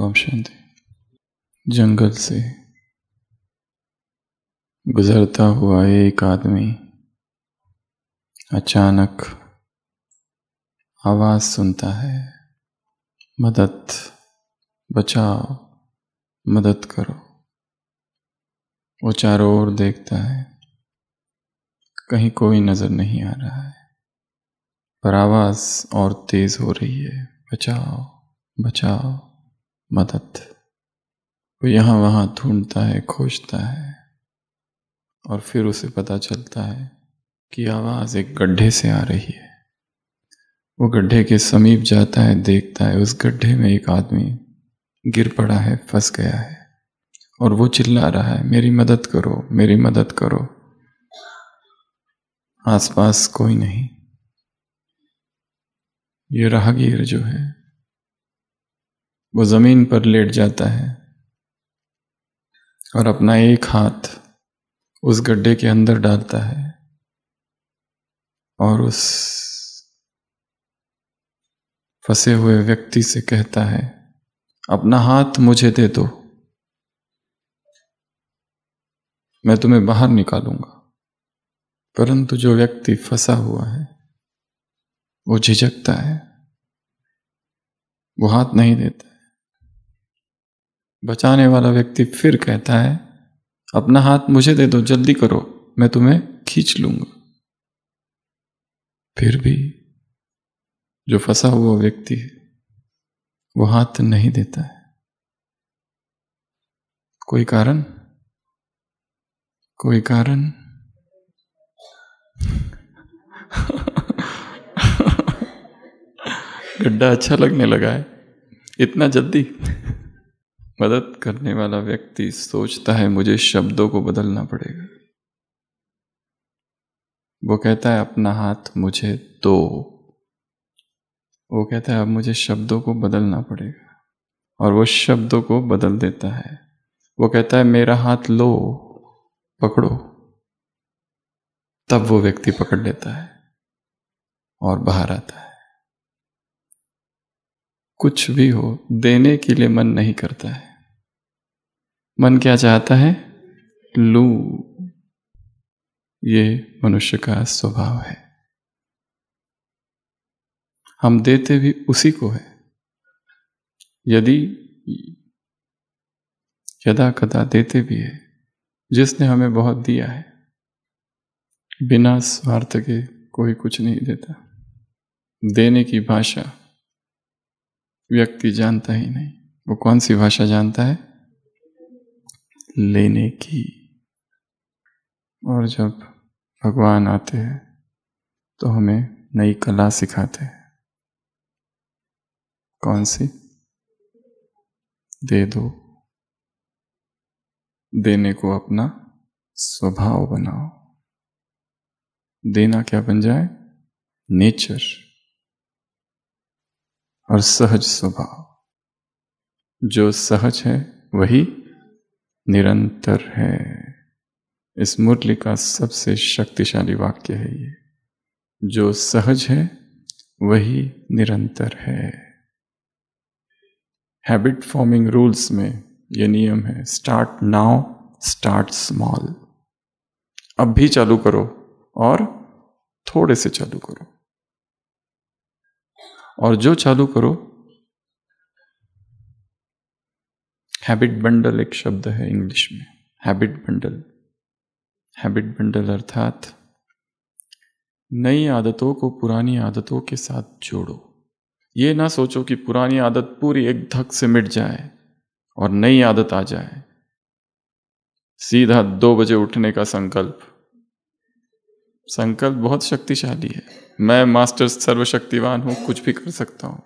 ओम शांति जंगल से गुजरता हुआ एक आदमी अचानक आवाज सुनता है मदद बचाओ मदद करो वो चारों ओर देखता है कहीं कोई नज़र नहीं आ रहा है पर आवाज़ और तेज़ हो रही है बचाओ बचाओ मदद वो यहाँ वहाँ ढूंढता है खोजता है और फिर उसे पता चलता है कि आवाज़ एक गड्ढे से आ रही है वो गड्ढे के समीप जाता है देखता है उस गड्ढे में एक आदमी गिर पड़ा है फंस गया है और वो चिल्ला रहा है मेरी मदद करो मेरी मदद करो आसपास कोई नहीं ये राहगीर जो है वो ज़मीन पर लेट जाता है और अपना एक हाथ उस गड्ढे के अंदर डालता है और उस फंसे हुए व्यक्ति से कहता है अपना हाथ मुझे दे दो मैं तुम्हें बाहर निकालूंगा परंतु जो व्यक्ति फंसा हुआ है वो झिझकता है वो हाथ नहीं देता बचाने वाला व्यक्ति फिर कहता है अपना हाथ मुझे दे दो जल्दी करो मैं तुम्हें खींच लूंगा फिर भी जो फंसा हुआ व्यक्ति है वो हाथ नहीं देता है कोई कारण कोई कारण गड्ढा अच्छा लगने लगा है इतना जल्दी मदद करने वाला व्यक्ति सोचता है मुझे शब्दों को बदलना पड़ेगा वो कहता है अपना हाथ मुझे दो वो कहता है अब मुझे शब्दों को बदलना पड़ेगा और वो शब्दों को बदल देता है वो कहता है मेरा हाथ लो पकड़ो तब वो व्यक्ति पकड़ लेता है और बाहर आता है कुछ भी हो देने के लिए मन नहीं करता है मन क्या चाहता है लू ये मनुष्य का स्वभाव है हम देते भी उसी को है यदि यदा कदा देते भी है जिसने हमें बहुत दिया है बिना स्वार्थ के कोई कुछ नहीं देता देने की भाषा व्यक्ति जानता ही नहीं वो कौन सी भाषा जानता है लेने की और जब भगवान आते हैं तो हमें नई कला सिखाते हैं कौन सी दे दो देने को अपना स्वभाव बनाओ देना क्या बन जाए नेचर और सहज स्वभाव जो सहज है वही निरंतर है इस मुरली का सबसे शक्तिशाली वाक्य है ये जो सहज है वही निरंतर है हैबिट फॉर्मिंग रूल्स में ये नियम है स्टार्ट नाउ स्टार्ट स्मॉल अब भी चालू करो और थोड़े से चालू करो और जो चालू करो हैबिट बंडल एक शब्द है इंग्लिश में हैबिट बंडल हैबिट बंडल अर्थात नई आदतों को पुरानी आदतों के साथ जोड़ो ये ना सोचो कि पुरानी आदत पूरी एक धक से मिट जाए और नई आदत आ जाए सीधा दो बजे उठने का संकल्प संकल्प बहुत शक्तिशाली है मैं मास्टर सर्वशक्तिवान हूं कुछ भी कर सकता हूं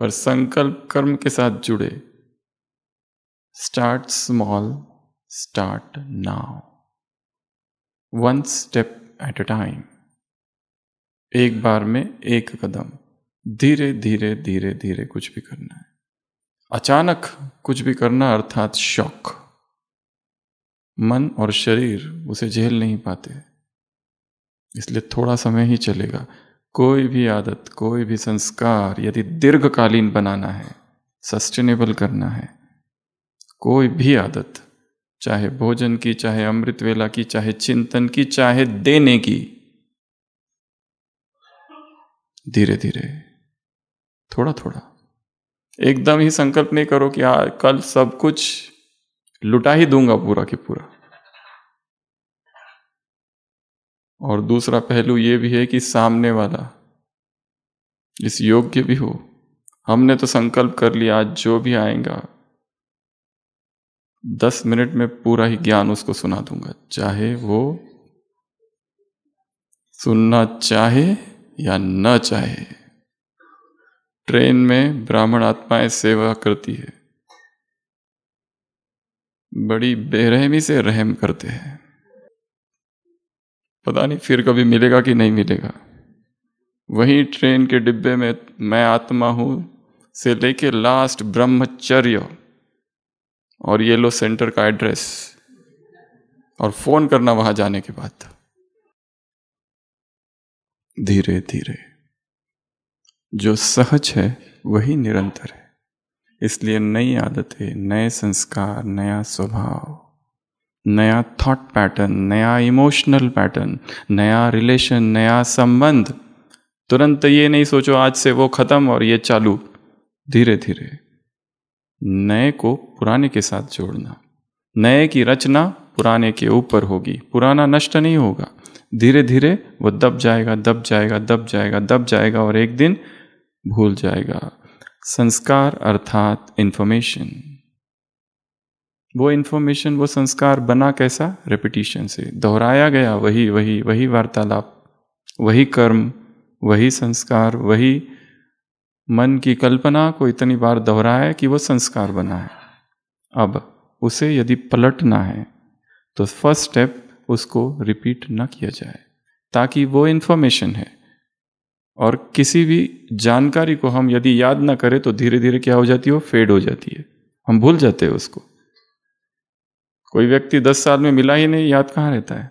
पर संकल्प कर्म के साथ जुड़े Start small, start now. One step at a time. एक बार में एक कदम धीरे धीरे धीरे धीरे कुछ भी करना है अचानक कुछ भी करना अर्थात शौक मन और शरीर उसे झेल नहीं पाते इसलिए थोड़ा समय ही चलेगा कोई भी आदत कोई भी संस्कार यदि दीर्घकालीन बनाना है सस्टेनेबल करना है कोई भी आदत चाहे भोजन की चाहे अमृत वेला की चाहे चिंतन की चाहे देने की धीरे धीरे थोड़ा थोड़ा एकदम ही संकल्प नहीं करो कि आ, हाँ, कल सब कुछ लुटा ही दूंगा पूरा के पूरा और दूसरा पहलू यह भी है कि सामने वाला इस योग्य भी हो हमने तो संकल्प कर लिया आज जो भी आएगा दस मिनट में पूरा ही ज्ञान उसको सुना दूंगा चाहे वो सुनना चाहे या न चाहे ट्रेन में ब्राह्मण आत्माएं सेवा करती है बड़ी बेरहमी से रहम करते हैं पता नहीं फिर कभी मिलेगा कि नहीं मिलेगा वही ट्रेन के डिब्बे में मैं आत्मा हूं से लेके लास्ट ब्रह्मचर्य और ये लो सेंटर का एड्रेस और फोन करना वहां जाने के बाद धीरे धीरे जो सहज है वही निरंतर है इसलिए नई आदतें नए संस्कार नया स्वभाव नया थॉट पैटर्न नया इमोशनल पैटर्न नया रिलेशन नया संबंध तुरंत ये नहीं सोचो आज से वो खत्म और ये चालू धीरे धीरे नए को पुराने के साथ जोड़ना नए की रचना पुराने के ऊपर होगी पुराना नष्ट नहीं होगा धीरे धीरे वो दब जाएगा दब जाएगा दब जाएगा दब जाएगा और एक दिन भूल जाएगा संस्कार अर्थात इन्फॉर्मेशन वो इन्फॉर्मेशन वो संस्कार बना कैसा रेपिटिशन से दोहराया गया वही वही वही वार्तालाप वही कर्म वही संस्कार वही मन की कल्पना को इतनी बार दोहराए कि वो संस्कार बना है अब उसे यदि पलटना है तो फर्स्ट स्टेप उसको रिपीट ना किया जाए ताकि वो इन्फॉर्मेशन है और किसी भी जानकारी को हम यदि याद ना करें तो धीरे धीरे क्या हो जाती है वो फेड हो जाती है हम भूल जाते हैं उसको कोई व्यक्ति दस साल में मिला ही नहीं याद कहाँ रहता है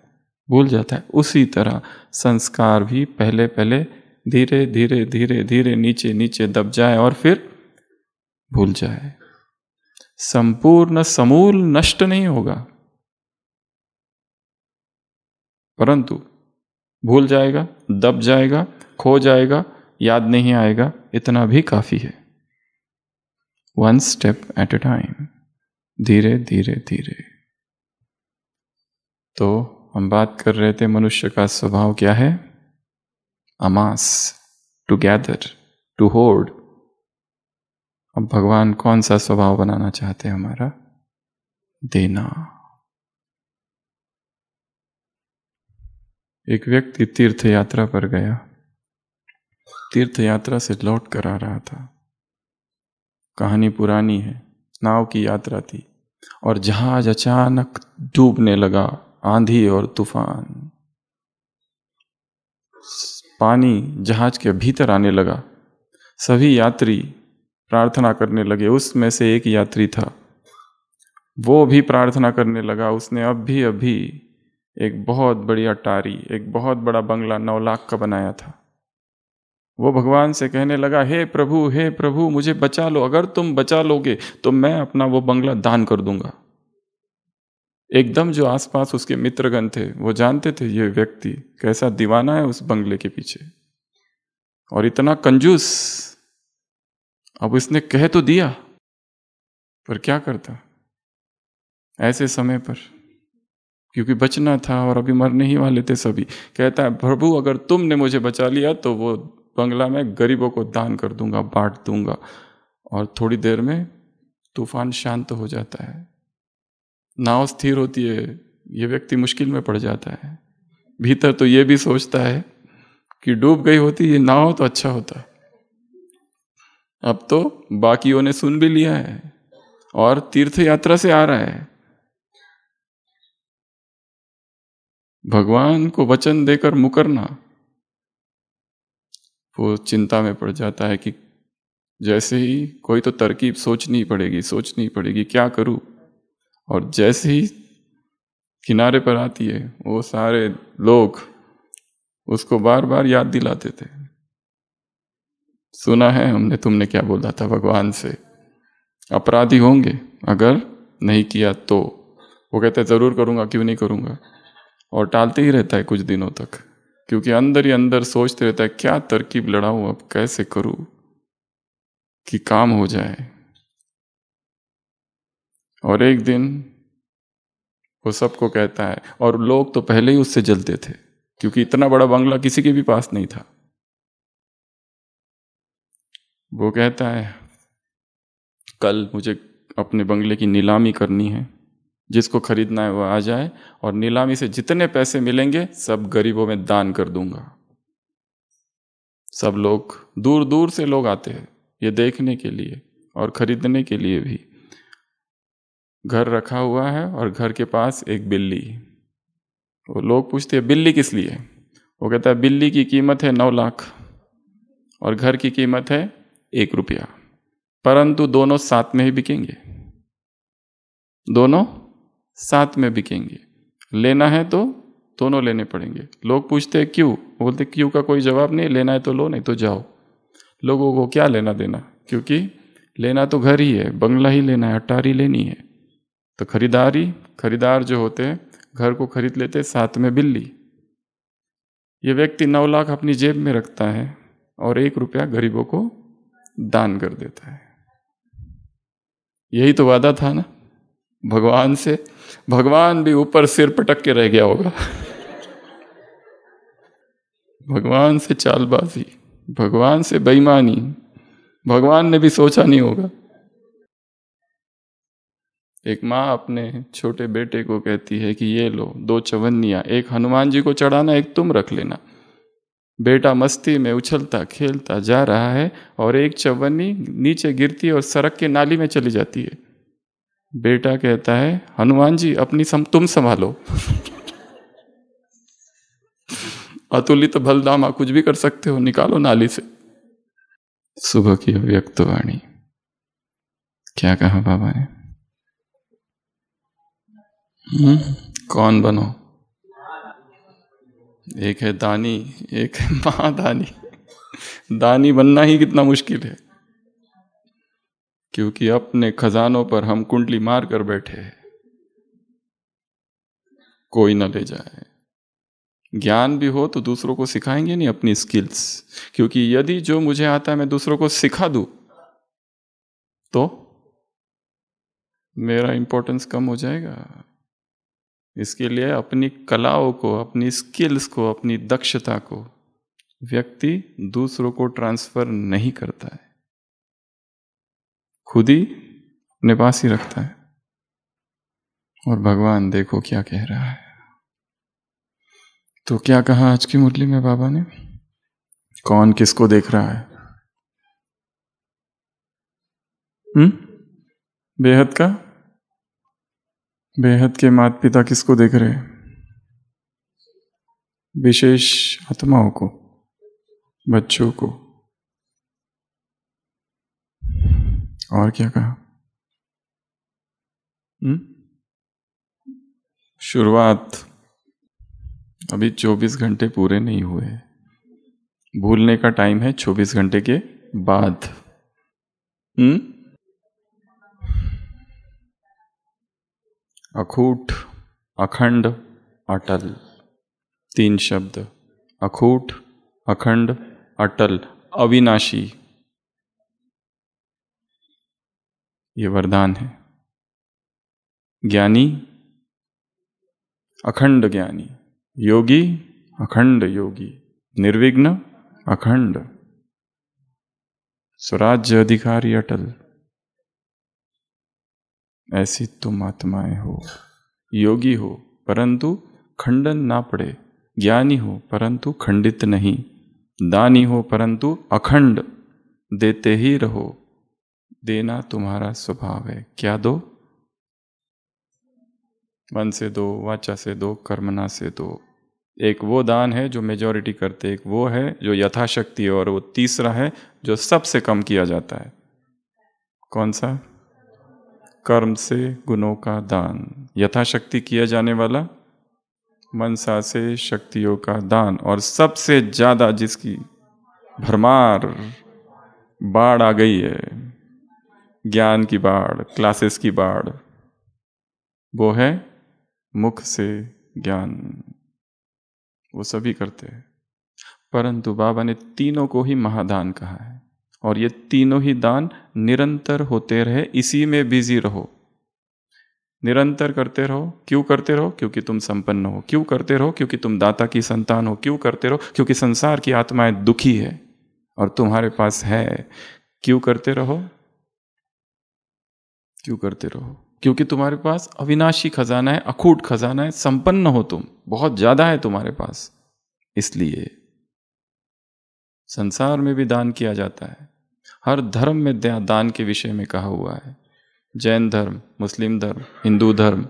भूल जाता है उसी तरह संस्कार भी पहले पहले धीरे धीरे धीरे धीरे नीचे नीचे दब जाए और फिर भूल जाए संपूर्ण समूल नष्ट नहीं होगा परंतु भूल जाएगा दब जाएगा खो जाएगा याद नहीं आएगा इतना भी काफी है one step at a time धीरे धीरे धीरे तो हम बात कर रहे थे मनुष्य का स्वभाव क्या है amass to gather to hoard. अब भगवान कौन सा स्वभाव बनाना चाहते हैं हमारा देना एक व्यक्ति तीर्थ यात्रा पर गया तीर्थ यात्रा से लौट कर आ रहा था कहानी पुरानी है नाव की यात्रा थी और जहाज अचानक डूबने लगा आंधी और तूफान पानी जहाज के भीतर आने लगा सभी यात्री प्रार्थना करने लगे उसमें से एक यात्री था वो भी प्रार्थना करने लगा उसने अब भी अभी एक बहुत बढ़िया टारी एक बहुत बड़ा बंगला नौ लाख का बनाया था वो भगवान से कहने लगा हे प्रभु हे प्रभु मुझे बचा लो अगर तुम बचा लोगे तो मैं अपना वो बंगला दान कर दूंगा एकदम जो आसपास उसके मित्रगण थे वो जानते थे ये व्यक्ति कैसा दीवाना है उस बंगले के पीछे और इतना कंजूस अब इसने कह तो दिया पर क्या करता ऐसे समय पर क्योंकि बचना था और अभी मरने ही वाले थे सभी कहता है प्रभु अगर तुमने मुझे बचा लिया तो वो बंगला में गरीबों को दान कर दूंगा बांट दूंगा और थोड़ी देर में तूफान शांत हो जाता है नाव स्थिर होती है ये व्यक्ति मुश्किल में पड़ जाता है भीतर तो ये भी सोचता है कि डूब गई होती ये नाव तो अच्छा होता अब तो बाकियों ने सुन भी लिया है और तीर्थ यात्रा से आ रहा है भगवान को वचन देकर मुकरना वो चिंता में पड़ जाता है कि जैसे ही कोई तो तरकीब सोचनी पड़ेगी सोचनी पड़ेगी क्या करूं और जैसे ही किनारे पर आती है वो सारे लोग उसको बार बार याद दिलाते थे सुना है हमने तुमने क्या बोला था भगवान से अपराधी होंगे अगर नहीं किया तो वो कहते ज़रूर करूँगा क्यों नहीं करूँगा और टालते ही रहता है कुछ दिनों तक क्योंकि अंदर ही अंदर सोचते रहता है क्या तरकीब लड़ाऊँ अब कैसे करूँ कि काम हो जाए और एक दिन वो सबको कहता है और लोग तो पहले ही उससे जलते थे क्योंकि इतना बड़ा बंगला किसी के भी पास नहीं था वो कहता है कल मुझे अपने बंगले की नीलामी करनी है जिसको खरीदना है वो आ जाए और नीलामी से जितने पैसे मिलेंगे सब गरीबों में दान कर दूंगा सब लोग दूर दूर से लोग आते हैं ये देखने के लिए और खरीदने के लिए भी घर रखा हुआ है और घर के पास एक बिल्ली वो लोग पूछते हैं बिल्ली किस लिए वो कहता है बिल्ली की कीमत है नौ लाख और घर की कीमत है एक रुपया परंतु दोनों साथ में ही बिकेंगे दोनों साथ में बिकेंगे लेना है तो दोनों लेने पड़ेंगे लोग पूछते हैं क्यों बोलते क्यों का कोई जवाब नहीं लेना है तो लो नहीं तो जाओ लोगों को क्या लेना देना क्योंकि लेना तो घर ही है बंगला ही लेना है अटारी लेनी है तो खरीदारी खरीदार जो होते हैं घर को खरीद लेते साथ में बिल्ली ये व्यक्ति नौ लाख अपनी जेब में रखता है और एक रुपया गरीबों को दान कर देता है यही तो वादा था ना भगवान से भगवान भी ऊपर सिर पटक के रह गया होगा भगवान से चालबाजी भगवान से बेईमानी भगवान ने भी सोचा नहीं होगा एक माँ अपने छोटे बेटे को कहती है कि ये लो दो चवन्नियाँ एक हनुमान जी को चढ़ाना एक तुम रख लेना बेटा मस्ती में उछलता खेलता जा रहा है और एक चवन्नी नीचे गिरती और सड़क के नाली में चली जाती है बेटा कहता है हनुमान जी अपनी सम, तुम संभालो अतुलित तो भलदामा कुछ भी कर सकते हो निकालो नाली से सुबह की व्यक्तवाणी क्या कहा बाबा ने हुँ? हम्म? कौन बनो एक है दानी एक है महादानी दानी बनना ही कितना मुश्किल है क्योंकि अपने खजानों पर हम कुंडली मार कर बैठे हैं कोई ना ले जाए ज्ञान भी हो तो दूसरों को सिखाएंगे नहीं अपनी स्किल्स क्योंकि यदि जो मुझे आता है मैं दूसरों को सिखा दू तो मेरा इंपॉर्टेंस कम हो जाएगा इसके लिए अपनी कलाओं को अपनी स्किल्स को अपनी दक्षता को व्यक्ति दूसरों को ट्रांसफर नहीं करता है खुद ही अपने पास ही रखता है और भगवान देखो क्या कह रहा है तो क्या कहा आज की मुरली में बाबा ने कौन किसको देख रहा है हम्म बेहद का बेहद के माता पिता किसको देख रहे हैं विशेष आत्माओं को बच्चों को और क्या कहा हुँ? हम्म? शुरुआत अभी 24 घंटे पूरे नहीं हुए भूलने का टाइम है 24 घंटे के बाद हम्म अखूट अखंड अटल तीन शब्द अखूट अखंड अटल अविनाशी ये वरदान है ज्ञानी अखंड ज्ञानी योगी अखंड योगी निर्विघ्न अखंड स्वराज्य अधिकारी अटल ऐसी तुम आत्माएं हो योगी हो परंतु खंडन ना पड़े ज्ञानी हो परंतु खंडित नहीं दानी हो परंतु अखंड देते ही रहो देना तुम्हारा स्वभाव है क्या दो मन से दो वाचा से दो कर्मना से दो एक वो दान है जो मेजॉरिटी करते एक वो है जो यथाशक्ति और वो तीसरा है जो सबसे कम किया जाता है कौन सा कर्म से गुणों का दान यथाशक्ति किया जाने वाला मनसा से शक्तियों का दान और सबसे ज्यादा जिसकी भरमार बाढ़ आ गई है ज्ञान की बाढ़ क्लासेस की बाढ़ वो है मुख से ज्ञान वो सभी करते हैं परंतु बाबा ने तीनों को ही महादान कहा है और ये तीनों ही दान निरंतर होते रहे इसी में बिजी रहो निरंतर करते रहो क्यों करते रहो क्योंकि तुम संपन्न हो क्यों करते रहो क्योंकि तुम दाता की संतान हो क्यों करते रहो क्योंकि संसार की आत्माएं दुखी है और तुम्हारे पास है क्यों करते रहो क्यों करते रहो क्योंकि तुम्हारे पास अविनाशी खजाना है अखूट खजाना है संपन्न हो तुम बहुत ज्यादा है तुम्हारे पास इसलिए संसार में भी दान किया जाता है हर धर्म में दान के विषय में कहा हुआ है जैन धर्म मुस्लिम धर्म हिंदू धर्म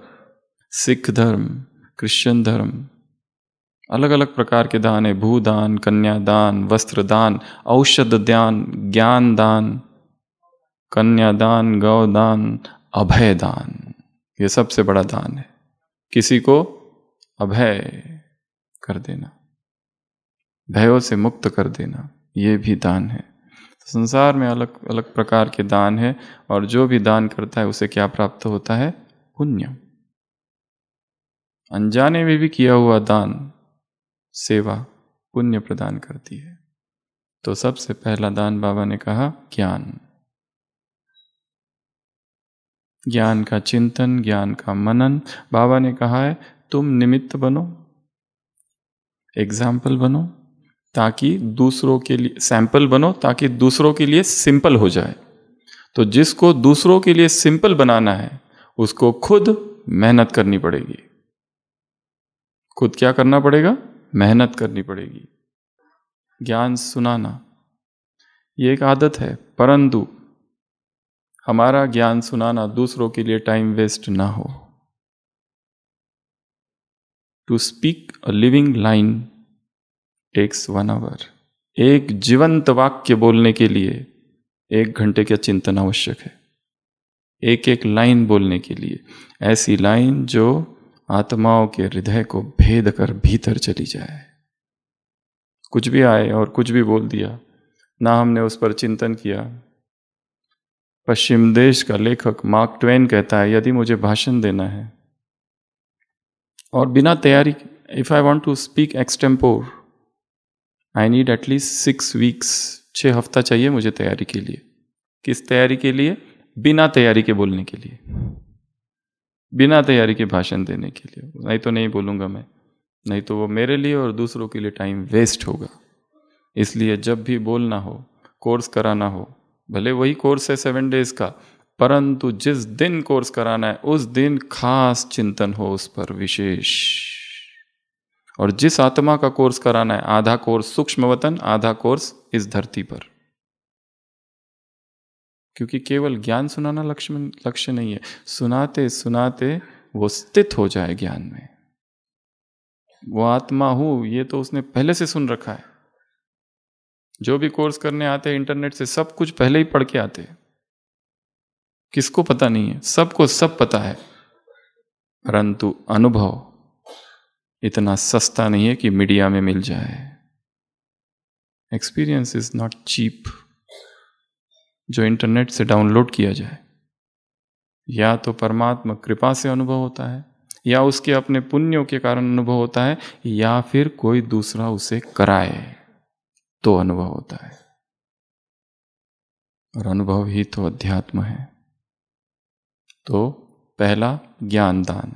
सिख धर्म क्रिश्चियन धर्म अलग अलग प्रकार के दान है भूदान कन्यादान वस्त्र दान औषध दान ज्ञान दान कन्यादान गौदान अभय दान ये सबसे बड़ा दान है किसी को अभय कर देना भयों से मुक्त कर देना ये भी दान है तो संसार में अलग अलग प्रकार के दान है और जो भी दान करता है उसे क्या प्राप्त होता है पुण्य अनजाने में भी किया हुआ दान सेवा पुण्य प्रदान करती है तो सबसे पहला दान बाबा ने कहा ज्ञान ज्ञान का चिंतन ज्ञान का मनन बाबा ने कहा है तुम निमित्त बनो एग्जाम्पल बनो ताकि दूसरों के लिए सैंपल बनो ताकि दूसरों के लिए सिंपल हो जाए तो जिसको दूसरों के लिए सिंपल बनाना है उसको खुद मेहनत करनी पड़ेगी खुद क्या करना पड़ेगा मेहनत करनी पड़ेगी ज्ञान सुनाना ये एक आदत है परंतु हमारा ज्ञान सुनाना दूसरों के लिए टाइम वेस्ट ना हो to speak a living line takes one hour एक जीवंत वाक्य बोलने के लिए एक घंटे का चिंतन आवश्यक है एक एक लाइन बोलने के लिए ऐसी लाइन जो आत्माओं के हृदय को भेद कर भीतर चली जाए कुछ भी आए और कुछ भी बोल दिया ना हमने उस पर चिंतन किया पश्चिम देश का लेखक मार्क ट्वेन कहता है यदि मुझे भाषण देना है और बिना तैयारी if I want to speak extempore I need at least six weeks छः हफ्ता चाहिए मुझे तैयारी के लिए किस तैयारी के लिए बिना तैयारी के बोलने के लिए बिना तैयारी के भाषण देने के लिए नहीं तो नहीं बोलूँगा मैं नहीं तो वो मेरे लिए और दूसरों के लिए टाइम वेस्ट होगा इसलिए जब भी बोलना हो कोर्स कराना हो भले वही कोर्स है सेवन डेज का परंतु जिस दिन कोर्स कराना है उस दिन खास चिंतन हो उस पर विशेष और जिस आत्मा का कोर्स कराना है आधा कोर्स सूक्ष्म वतन आधा कोर्स इस धरती पर क्योंकि केवल ज्ञान सुनाना लक्ष्य लक्ष्य नहीं है सुनाते सुनाते वो स्थित हो जाए ज्ञान में वो आत्मा हूं ये तो उसने पहले से सुन रखा है जो भी कोर्स करने आते हैं इंटरनेट से सब कुछ पहले ही पढ़ के आते किसको पता नहीं है सबको सब पता है परंतु अनुभव इतना सस्ता नहीं है कि मीडिया में मिल जाए एक्सपीरियंस इज नॉट चीप जो इंटरनेट से डाउनलोड किया जाए या तो परमात्मा कृपा से अनुभव होता है या उसके अपने पुण्यों के कारण अनुभव होता है या फिर कोई दूसरा उसे कराए तो अनुभव होता है और अनुभव ही तो अध्यात्म है तो पहला ज्ञान दान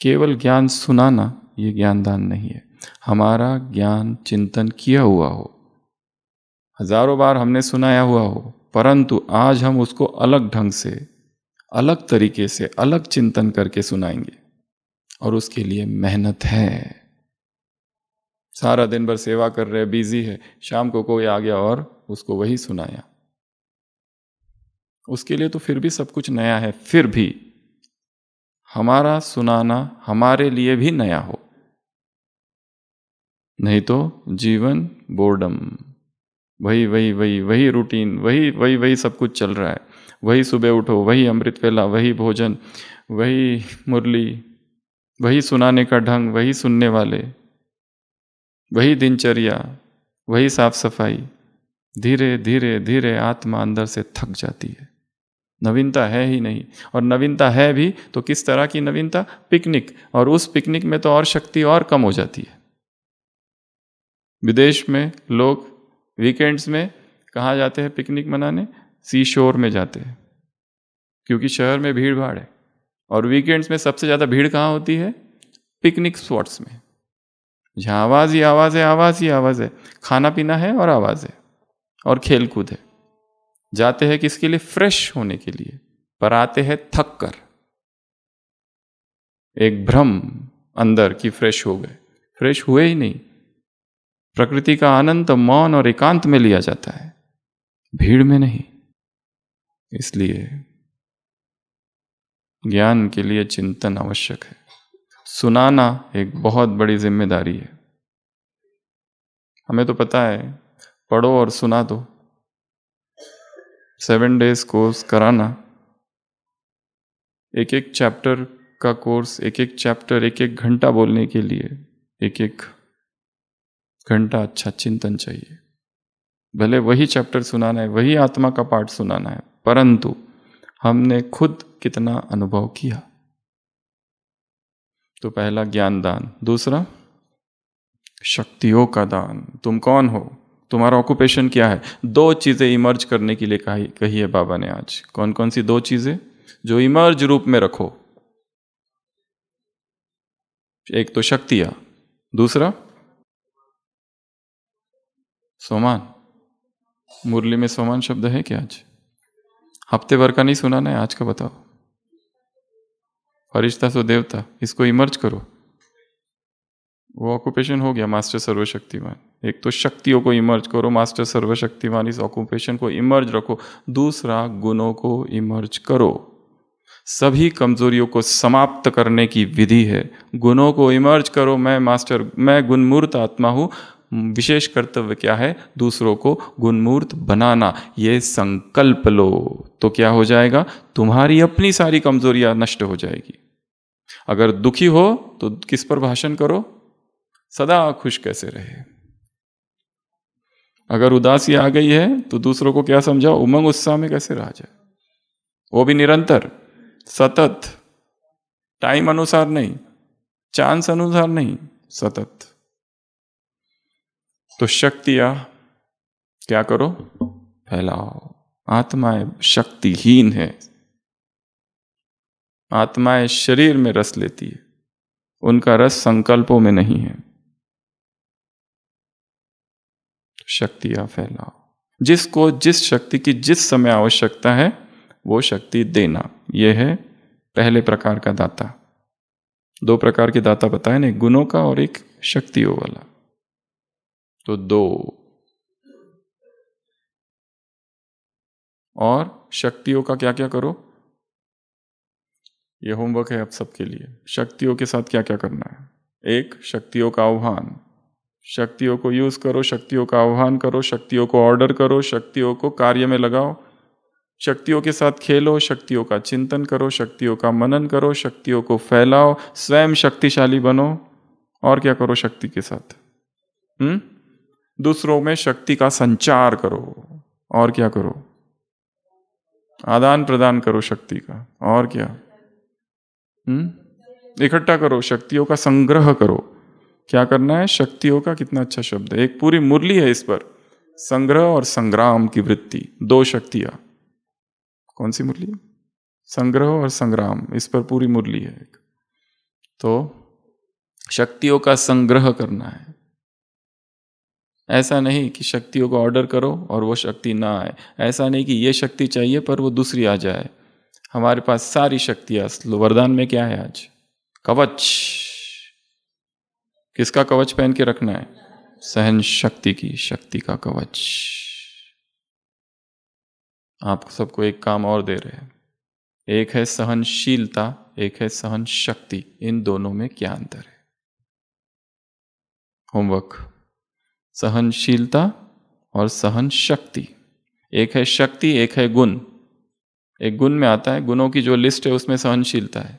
केवल ज्ञान सुनाना ये ज्ञान दान नहीं है हमारा ज्ञान चिंतन किया हुआ हो हजारों बार हमने सुनाया हुआ हो परंतु आज हम उसको अलग ढंग से अलग तरीके से अलग चिंतन करके सुनाएंगे और उसके लिए मेहनत है सारा दिन भर सेवा कर रहे बिजी है शाम को कोई आ गया और उसको वही सुनाया उसके लिए तो फिर भी सब कुछ नया है फिर भी हमारा सुनाना हमारे लिए भी नया हो नहीं तो जीवन बोर्डम वही वही वही वही रूटीन वही वही वही सब कुछ चल रहा है वही सुबह उठो वही अमृत वेला वही भोजन वही मुरली वही सुनाने का ढंग वही सुनने वाले वही दिनचर्या वही साफ सफाई धीरे धीरे धीरे आत्मा अंदर से थक जाती है नवीनता है ही नहीं और नवीनता है भी तो किस तरह की नवीनता पिकनिक और उस पिकनिक में तो और शक्ति और कम हो जाती है विदेश में लोग वीकेंड्स में कहाँ जाते हैं पिकनिक मनाने सी शोर में जाते हैं क्योंकि शहर में भीड़ भाड़ है और वीकेंड्स में सबसे ज़्यादा भीड़ कहाँ होती है पिकनिक स्पॉट्स में जहाँ आवाज़ ही आवाज़ है आवाज़ ही आवाज़ है खाना पीना है और आवाज़ है और खेल कूद है जाते हैं किसके लिए फ्रेश होने के लिए पर आते हैं थक कर एक भ्रम अंदर की फ्रेश हो गए फ्रेश हुए ही नहीं प्रकृति का आनंद मौन और एकांत में लिया जाता है भीड़ में नहीं इसलिए ज्ञान के लिए चिंतन आवश्यक है सुनाना एक बहुत बड़ी जिम्मेदारी है हमें तो पता है पढ़ो और सुना दो सेवन डेज कोर्स कराना एक एक चैप्टर का कोर्स एक एक चैप्टर एक एक घंटा बोलने के लिए एक एक घंटा अच्छा चिंतन चाहिए भले वही चैप्टर सुनाना है वही आत्मा का पाठ सुनाना है परंतु हमने खुद कितना अनुभव किया तो पहला ज्ञान दान दूसरा शक्तियों का दान तुम कौन हो तुम्हारा ऑक्यूपेशन क्या है दो चीज़ें इमर्ज करने के लिए कही कही है बाबा ने आज कौन कौन सी दो चीज़ें जो इमर्ज रूप में रखो एक तो शक्तियां दूसरा सोमान मुरली में सोमान शब्द है क्या आज हफ्ते भर का नहीं सुना ना आज का बताओ फरिश्ता सो देवता इसको इमर्ज करो वो ऑक्यूपेशन हो गया मास्टर सर्वशक्तिवान एक तो शक्तियों को इमर्ज करो मास्टर सर्वशक्तिवान इस ऑक्यूपेशन को इमर्ज रखो दूसरा गुणों को इमर्ज करो सभी कमजोरियों को समाप्त करने की विधि है गुणों को इमर्ज करो मैं मास्टर मैं गुणमूर्त आत्मा हूँ विशेष कर्तव्य क्या है दूसरों को गुणमूर्त बनाना ये संकल्प लो तो क्या हो जाएगा तुम्हारी अपनी सारी कमजोरियां नष्ट हो जाएगी अगर दुखी हो तो किस पर भाषण करो सदा खुश कैसे रहे अगर उदासी आ गई है तो दूसरों को क्या समझाओ उमंग उत्साह में कैसे रहा जाए वो भी निरंतर सतत टाइम अनुसार नहीं चांस अनुसार नहीं सतत तो शक्तियां क्या करो फैलाओ आत्माएं शक्तिहीन है आत्माएं शरीर में रस लेती है उनका रस संकल्पों में नहीं है शक्तियां फैलाओ जिसको जिस शक्ति की जिस समय आवश्यकता है वो शक्ति देना यह है पहले प्रकार का दाता दो प्रकार के दाता बताए ना गुणों का और एक शक्तियों वाला तो दो और शक्तियों का क्या क्या करो ये होमवर्क है आप सबके लिए शक्तियों के साथ क्या क्या करना है एक शक्तियों का आह्वान शक्तियों को यूज करो शक्तियों का आह्वान करो शक्तियों को ऑर्डर करो शक्तियों को कार्य में लगाओ शक्तियों के साथ खेलो शक्तियों का चिंतन करो शक्तियों का मनन करो शक्तियों को फैलाओ स्वयं शक्तिशाली बनो और क्या करो शक्ति के साथ हम्म दूसरों में शक्ति का संचार करो और क्या करो आदान प्रदान करो शक्ति का और क्या हम्म इकट्ठा करो शक्तियों का संग्रह करो क्या करना है शक्तियों का कितना अच्छा शब्द है एक पूरी मुरली है इस पर संग्रह और संग्राम की वृत्ति दो शक्तियां कौन सी मुरली संग्रह और संग्राम इस पर पूरी मुरली है एक तो शक्तियों का संग्रह करना है ऐसा नहीं कि शक्तियों को ऑर्डर करो और वो शक्ति ना आए ऐसा नहीं कि ये शक्ति चाहिए पर वो दूसरी आ जाए हमारे पास सारी शक्तियां वरदान में क्या है आज कवच किसका कवच पहन के रखना है सहन शक्ति की शक्ति का कवच आप सबको एक काम और दे रहे हैं एक है सहनशीलता एक है सहन शक्ति इन दोनों में क्या अंतर है होमवर्क सहनशीलता और सहन शक्ति एक है शक्ति एक है गुण एक गुण में आता है गुणों की जो लिस्ट है उसमें सहनशीलता है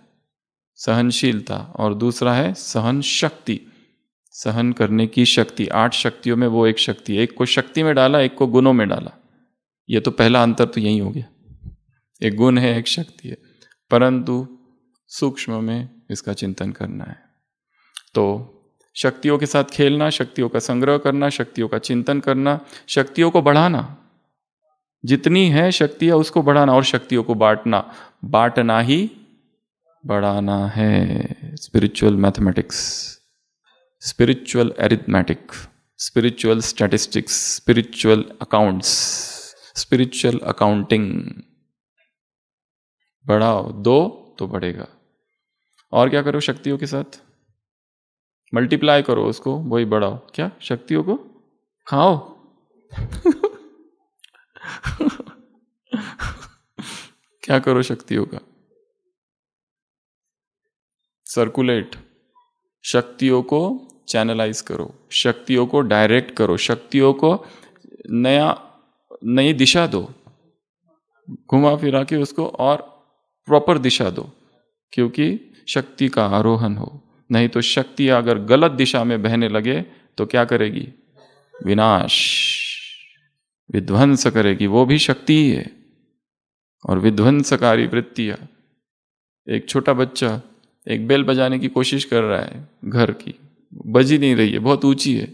सहनशीलता और दूसरा है सहन शक्ति सहन करने की शक्ति आठ शक्तियों में वो एक शक्ति है एक को शक्ति में डाला एक को गुणों में डाला ये तो पहला अंतर तो यही हो गया एक गुण है एक शक्ति है परंतु सूक्ष्म में इसका चिंतन करना है तो शक्तियों के साथ खेलना शक्तियों का संग्रह करना शक्तियों का चिंतन करना शक्तियों को बढ़ाना जितनी है शक्तियाँ उसको बढ़ाना और शक्तियों को बांटना बांटना ही बढ़ाना है spiritual mathematics spiritual arithmetic spiritual statistics spiritual accounts spiritual accounting बढ़ाओ दो तो बढ़ेगा और क्या करो शक्तियों के साथ मल्टीप्लाई करो उसको वही बढ़ाओ क्या शक्तियों को खाओ क्या करो शक्तियों का सर्कुलेट शक्तियों को चैनलाइज करो शक्तियों को डायरेक्ट करो शक्तियों को नया नई दिशा दो घुमा फिरा के उसको और प्रॉपर दिशा दो क्योंकि शक्ति का आरोहण हो नहीं तो शक्ति अगर गलत दिशा में बहने लगे तो क्या करेगी विनाश विध्वंस करेगी वो भी शक्ति ही है और विध्वंसकारी वृत्तियां एक छोटा बच्चा एक बेल बजाने की कोशिश कर रहा है घर की बजी नहीं रही है बहुत ऊंची है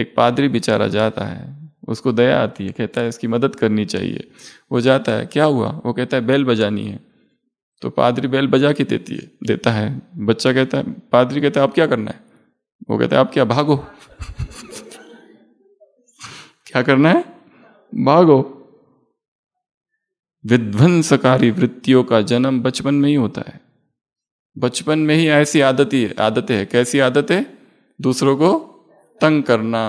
एक पादरी बेचारा जाता है उसको दया आती है कहता है इसकी मदद करनी चाहिए वो जाता है क्या हुआ वो कहता है बैल बजानी है तो पादरी बैल बजा के देती है देता है बच्चा कहता है पादरी कहता है आप क्या करना है वो कहता है आप क्या भागो क्या करना है भागो विध्वंसकारी वृत्तियों का जन्म बचपन में ही होता है बचपन में ही ऐसी आदत ही आदतें हैं कैसी आदतें दूसरों को तंग करना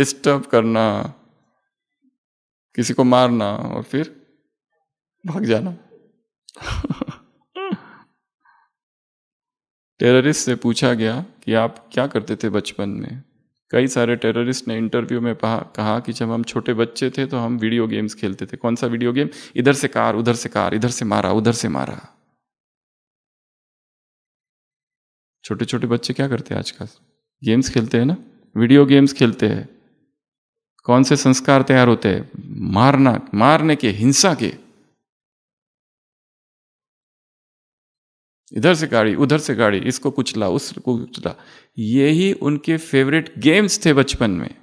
डिस्टर्ब करना किसी को मारना और फिर भाग जाना टेररिस्ट से पूछा गया कि आप क्या करते थे बचपन में कई सारे टेररिस्ट ने इंटरव्यू में कहा कि जब हम छोटे बच्चे थे तो हम वीडियो गेम्स खेलते थे कौन सा वीडियो गेम इधर से कार उधर से कार इधर से मारा उधर से मारा छोटे छोटे बच्चे क्या करते हैं आजकल गेम्स खेलते हैं ना वीडियो गेम्स खेलते हैं कौन से संस्कार तैयार होते हैं मारना मारने के हिंसा के इधर से गाड़ी उधर से गाड़ी इसको कुचला उसको कुचला यही उनके फेवरेट गेम्स थे बचपन में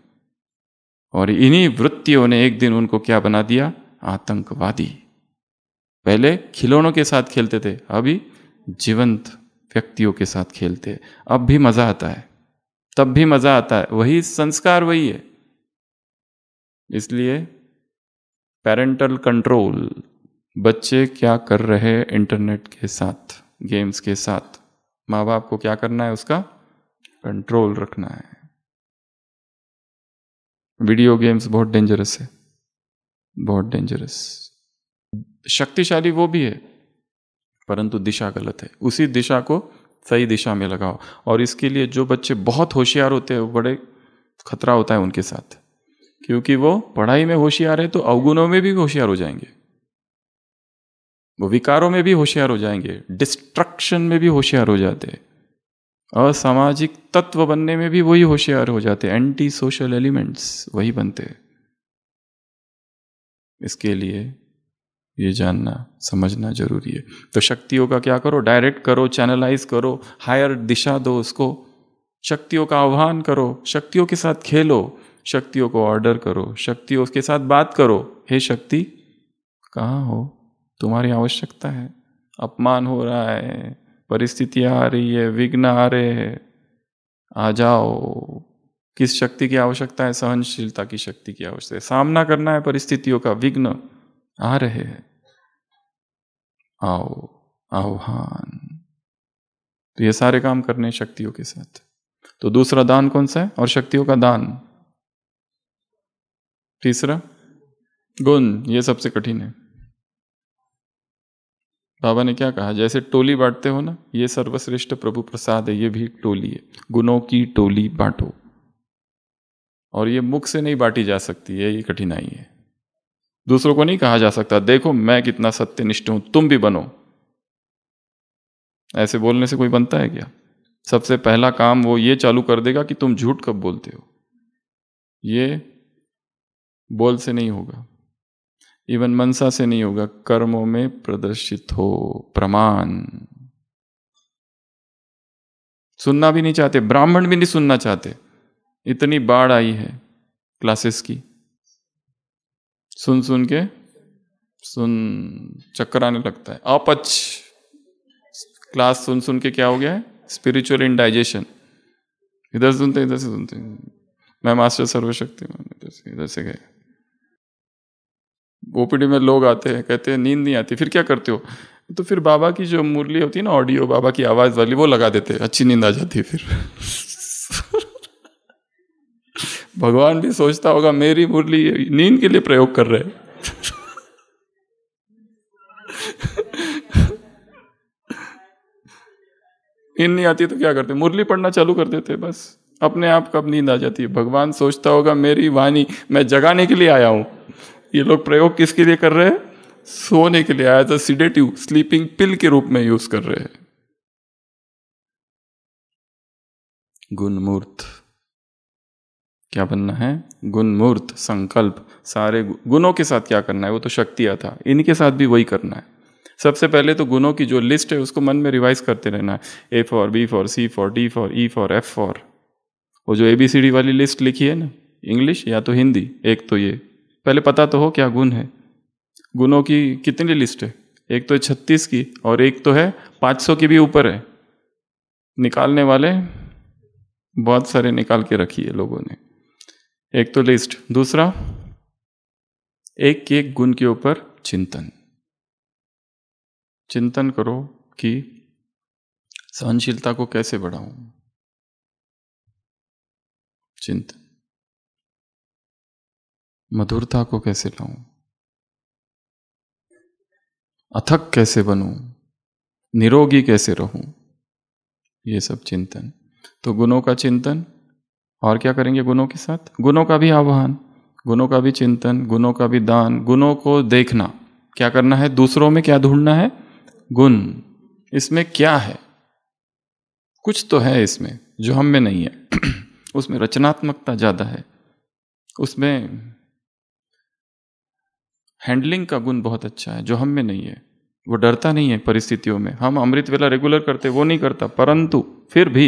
और इन्हीं वृत्तियों ने एक दिन उनको क्या बना दिया आतंकवादी पहले खिलौनों के साथ खेलते थे अभी जीवंत व्यक्तियों के साथ खेलते अब भी मजा आता है तब भी मज़ा आता है वही संस्कार वही है इसलिए पेरेंटल कंट्रोल बच्चे क्या कर रहे इंटरनेट के साथ गेम्स के साथ माँ बाप को क्या करना है उसका कंट्रोल रखना है वीडियो गेम्स बहुत डेंजरस है बहुत डेंजरस शक्तिशाली वो भी है परंतु दिशा गलत है उसी दिशा को सही दिशा में लगाओ और इसके लिए जो बच्चे बहुत होशियार होते हैं वो बड़े खतरा होता है उनके साथ क्योंकि वो पढ़ाई में होशियार है तो अवगुणों में भी होशियार हो जाएंगे वो विकारों में भी होशियार हो जाएंगे डिस्ट्रक्शन में भी होशियार हो जाते हैं असामाजिक तत्व बनने में भी वही होशियार हो जाते हैं एंटी सोशल एलिमेंट्स वही बनते हैं इसके लिए ये जानना समझना जरूरी है तो शक्तियों का क्या करो डायरेक्ट करो चैनलाइज करो हायर दिशा दो उसको शक्तियों का आह्वान करो शक्तियों के साथ खेलो शक्तियों को ऑर्डर करो शक्तियों के साथ बात करो हे शक्ति कहाँ हो तुम्हारी आवश्यकता है अपमान हो रहा है परिस्थितियाँ आ रही है विघ्न आ रहे हैं आ जाओ किस शक्ति की आवश्यकता है सहनशीलता की शक्ति की आवश्यकता है सामना करना है परिस्थितियों का विघ्न आ रहे हैं आओ आह्वान तो ये सारे काम करने शक्तियों के साथ तो दूसरा दान कौन सा है और शक्तियों का दान तीसरा गुण ये सबसे कठिन है बाबा ने क्या कहा जैसे टोली बांटते हो ना ये सर्वश्रेष्ठ प्रभु प्रसाद है ये भी टोली है गुणों की टोली बांटो और ये मुख से नहीं बांटी जा सकती है ये कठिनाई है दूसरों को नहीं कहा जा सकता देखो मैं कितना सत्यनिष्ठ हूं तुम भी बनो ऐसे बोलने से कोई बनता है क्या सबसे पहला काम वो ये चालू कर देगा कि तुम झूठ कब बोलते हो ये बोल से नहीं होगा इवन मनसा से नहीं होगा कर्मों में प्रदर्शित हो प्रमाण सुनना भी नहीं चाहते ब्राह्मण भी नहीं सुनना चाहते इतनी बाढ़ आई है क्लासेस की सुन सुन के सुन चक्कर आने लगता है अपच क्लास सुन सुन के क्या हो गया है स्पिरिचुअल इनडाइजेशन इधर सुनते इधर से सुनते मैं मास्टर सर्वशक्ति इधर से इधर से गए ओपीडी में लोग आते हैं कहते हैं नींद नहीं आती फिर क्या करते हो तो फिर बाबा की जो मुरली होती है ना ऑडियो बाबा की आवाज़ वाली वो लगा देते अच्छी नींद आ जाती है फिर भगवान भी सोचता होगा मेरी मुरली नींद के लिए प्रयोग कर रहे नींद नहीं आती तो क्या करते मुरली पढ़ना चालू कर देते बस अपने आप कब नींद आ जाती है भगवान सोचता होगा मेरी वाणी मैं जगाने के लिए आया हूं ये लोग प्रयोग किसके लिए कर रहे हैं सोने के लिए आया था सीडेटिव स्लीपिंग पिल के रूप में यूज कर रहे हैं गुणमूर्त क्या बनना है गुणमूर्त संकल्प सारे गुणों के साथ क्या करना है वो तो शक्तियाँ था इनके साथ भी वही करना है सबसे पहले तो गुणों की जो लिस्ट है उसको मन में रिवाइज करते रहना है A for B for C for D for E for F for वो जो ए बी सी डी वाली लिस्ट लिखी है ना इंग्लिश या तो हिंदी एक तो ये पहले पता तो हो क्या गुण है गुणों की कितनी लिस्ट है एक तो छत्तीस की और एक तो है पाँच सौ की भी ऊपर है निकालने वाले बहुत सारे निकाल के रखी है लोगों ने एक तो लिस्ट दूसरा एक एक गुण के ऊपर चिंतन चिंतन करो कि सहनशीलता को कैसे बढ़ाऊं चिंतन मधुरता को कैसे लाऊं अथक कैसे बनूं निरोगी कैसे रहूं ये सब चिंतन तो गुणों का चिंतन और क्या करेंगे गुणों के साथ गुणों का भी आह्वान गुणों का भी चिंतन गुणों का भी दान गुणों को देखना क्या करना है दूसरों में क्या ढूंढना है गुण इसमें क्या है कुछ तो है इसमें जो हम में नहीं है उसमें रचनात्मकता ज़्यादा है उसमें हैंडलिंग का गुण बहुत अच्छा है जो हम में नहीं है वो डरता नहीं है परिस्थितियों में हम अमृत वेला रेगुलर करते वो नहीं करता परंतु फिर भी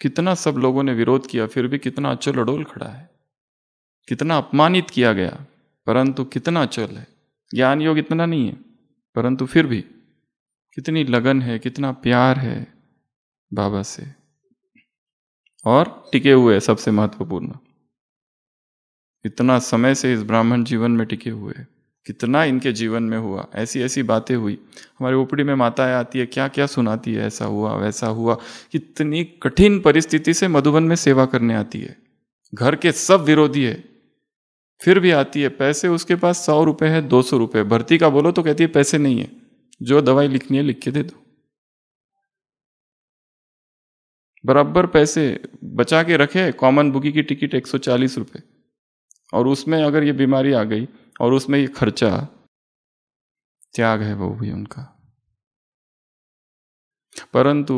कितना सब लोगों ने विरोध किया फिर भी कितना अचल अडोल खड़ा है कितना अपमानित किया गया परंतु कितना अचल है ज्ञान योग इतना नहीं है परंतु फिर भी कितनी लगन है कितना प्यार है बाबा से और टिके हुए है सबसे महत्वपूर्ण इतना समय से इस ब्राह्मण जीवन में टिके हुए है कितना इनके जीवन में हुआ ऐसी ऐसी बातें हुई हमारे ओपडी में माताएं आती है क्या क्या सुनाती है ऐसा हुआ वैसा हुआ कितनी कठिन परिस्थिति से मधुबन में सेवा करने आती है घर के सब विरोधी है फिर भी आती है पैसे उसके पास सौ रुपये है दो सौ रुपये भर्ती का बोलो तो कहती है पैसे नहीं है जो दवाई लिखनी है लिख के दे दो बराबर पैसे बचा के रखे कॉमन बुकी की टिकट एक सौ चालीस रुपये और उसमें अगर ये बीमारी आ गई और उसमें ये खर्चा त्याग है वो भी उनका परंतु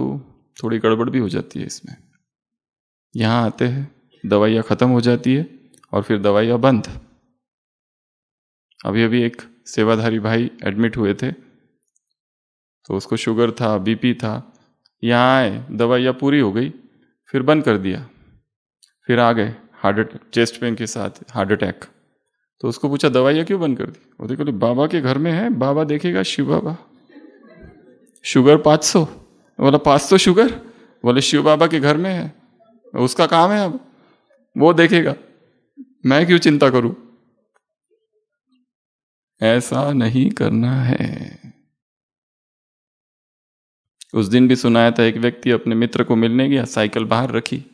थोड़ी गड़बड़ भी हो जाती है इसमें यहाँ आते हैं दवाइयाँ ख़त्म हो जाती है और फिर दवाइयाँ बंद अभी अभी एक सेवाधारी भाई एडमिट हुए थे तो उसको शुगर था बीपी था यहाँ आए दवाइयाँ पूरी हो गई फिर बंद कर दिया फिर आ गए हार्ट अटैक चेस्ट पेन के साथ हार्ट अटैक तो उसको पूछा दवाइयाँ क्यों बंद कर दी वो देखो बाबा के घर में है बाबा देखेगा शिव बाबा शुगर पाँच सौ बोला पाँच सौ शुगर बोले शिव बाबा के घर में है उसका काम है अब वो देखेगा मैं क्यों चिंता करूं ऐसा नहीं करना है उस दिन भी सुनाया था एक व्यक्ति अपने मित्र को मिलने गया साइकिल बाहर रखी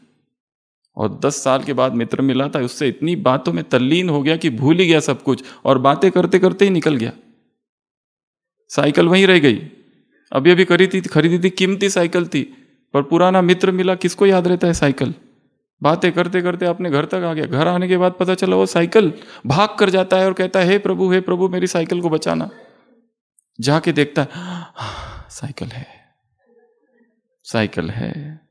और 10 साल के बाद मित्र मिला था उससे इतनी बातों में तल्लीन हो गया कि भूल ही गया सब कुछ और बातें करते करते ही निकल गया साइकिल वहीं रह गई अभी अभी करी थी खरीदी थी कीमती साइकिल थी पर पुराना मित्र मिला किसको याद रहता है साइकिल बातें करते करते अपने घर तक आ गया घर आने के बाद पता चला वो साइकिल भाग कर जाता है और कहता है हे प्रभु हे प्रभु मेरी साइकिल को बचाना जाके देखता है हाँ, साइकिल है साइकिल है